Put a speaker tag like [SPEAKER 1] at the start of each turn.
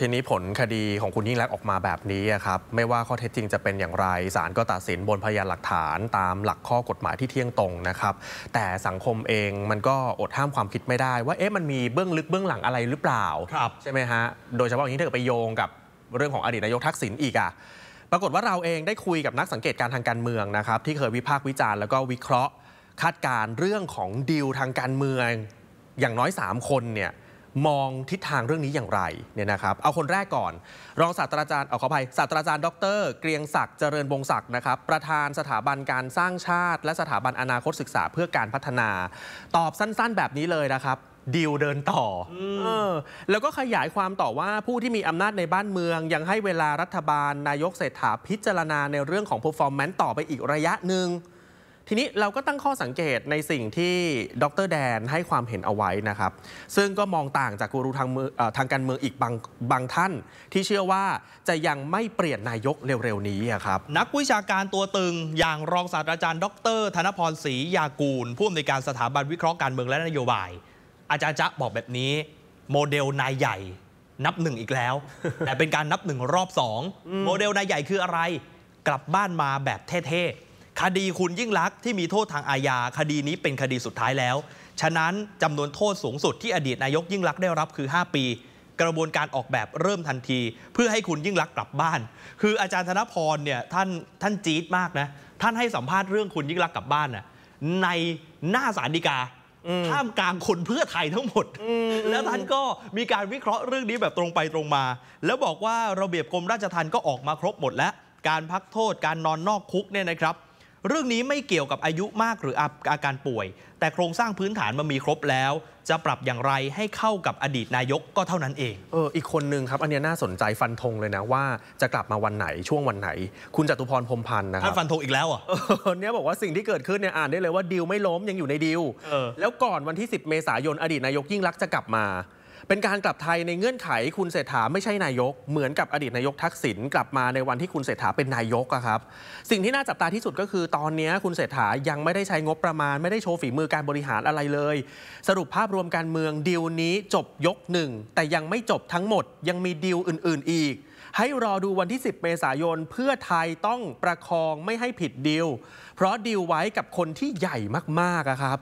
[SPEAKER 1] ทีนี้ผลคดีของคุณยิ่งรักออกมาแบบนี้ครับไม่ว่าข้อเท็จจริงจะเป็นอย่างไรศาลก็ตัดสินบนพยานหลักฐานตามหลักข้อกฎหมายที่เที่ยงตรงนะครับ แต่สังคมเองมันก็อดห้ามความคิดไม่ได้ ว่าเอ๊ะมันมีเบื้องลึกเบื้องหลังอะไรหรือเปล่า ใช่ไหมฮะ โดยเฉพาะอย่างนี้ถ้าเกิดไปโยงกับเรื่องของอดีตนายกทักษิณอีกอ่ะปรากฏว่าเราเองได้คุยกับนักสังเกตการทางการเมืองนะครับ ที่เคยวิพากษ์วิจารณ์แล้วก็วิเคราะห์คาดการเรื่องของดีลทางการเมืองอย่างน้อย3คนเนี่ยมองทิศทางเรื่องนี้อย่างไรเนี่ยนะครับ เอาคนแรกก่อน รองศาสตราจารย์เอาขออภัยศาสตราจารย์ดรเกรียงศักดิ์เจริญวงศักดิ์นะครับประธานสถาบันการสร้างชาติและสถาบันอนาคตศึกษาเพื่อการพัฒนา ตอบสั้นๆ แบบนี้เลยนะครับดีลเดินต่อออ แล้วก็ขยายความต่อว่าผู้ที่มีอำนาจในบ้านเมือง ยังให้เวลารัฐบาลนายกเศรษฐาพิจารณาในเรื่องของ performance ต่อไปอีกระยะหนึ่งทีนี้เราก็ตั้งข้อสังเกตในสิ่งที่ดรแดนให้ความเห็นเอาไว้นะครับ ซึ่งก็มองต่างจากกูรูทางทางการเมืองอีกบางบางท่าน ที่เชื่อว่าจะยังไม่เปลี่ยนนายกเร็วๆนี้ครับ นักวิชาการตัวตึง อย่างรองศาสตราจารย์ ดร ธนพรศรียากูล ผู้อำนวยการสถาบันวิเคราะห์การเมืองและนโยบายอาจารย์จะบอกแบบนี้ โมเดลนายใหญ่ นับหนึ่งอีกแล้ว แต่เป็นการนับหนึ่งรอบสองโมเดลนายใหญ่คืออะไร กลับบ้านมาแบบเท่ๆคดีคุณยิ่งลักษณ์ที่มีโทษทางอาญาคดีนี้เป็นคดีสุดท้ายแล้ว ฉะนั้นจำนวนโทษสูงสุดที่อดีตนายกยิ่งลักษณ์ได้รับคือ 5 ปี กระบวนการออกแบบเริ่มทันที เพื่อให้คุณยิ่งลักษณ์กลับบ้าน คืออาจารย์ธนพรเนี่ยท่านท่านจี๊ดมากนะท่านให้สัมภาษณ์เรื่องคุณยิ่งลักษณ์กลับบ้านน่ะในหน้าสารดีกา ท่ามกลางคนเพื่อไทยทั้งหมดแล้วท่านก็มีการวิเคราะห์เรื่องนี้แบบตรงไปตรงมา แล้วบอกว่าระเบียบกรมราชทัณฑ์ก็ออกมาครบหมด แล้วการพักโทษการนอนนอกคุกเนี่ยนะครับเรื่องนี้ไม่เกี่ยวกับอายุมากหรืออาการป่วย แต่โครงสร้างพื้นฐานมันมีครบแล้ว จะปรับอย่างไรให้เข้ากับอดีตนายกก็เท่านั้นเอง เอออีกคนนึงครับอันนี้น่าสนใจฟันธงเลยนะว่าจะกลับมาวันไหนช่วงวันไหน คุณจตุพรพรมพันธ์นะครับท่านฟันธงอีกแล้วอ่ะเนี่ยบอกว่าสิ่งที่เกิดขึ้นเนี่ยอ่านได้เลยว่าดิวไม่ล้มยังอยู่ในดิวแล้วก่อนวันที่10เมษายนอดีตนายกยิ่งรักจะกลับมาเป็นการกลับไทยในเงื่อนไขคุณเศรษฐาไม่ใช่นายกเหมือนกับอดีตนายกทักษิณกลับมาในวันที่คุณเศรษฐาเป็นนายกอะครับ สิ่งที่น่าจับตาที่สุดก็คือตอนนี้ คุณเศรษฐายังไม่ได้ใช้งบประมาณ ไม่ได้โชว์ฝีมือการบริหารอะไรเลย สรุปภาพรวมการเมืองดีลนี้จบยกหนึ่งแต่ยังไม่จบทั้งหมดยังมีดีลอื่นๆอีก ให้รอดูวันที่ 10 เมษายนเพื่อไทยต้องประคองไม่ให้ผิดดีลเพราะดีลไว้กับคนที่ใหญ่มากๆครับ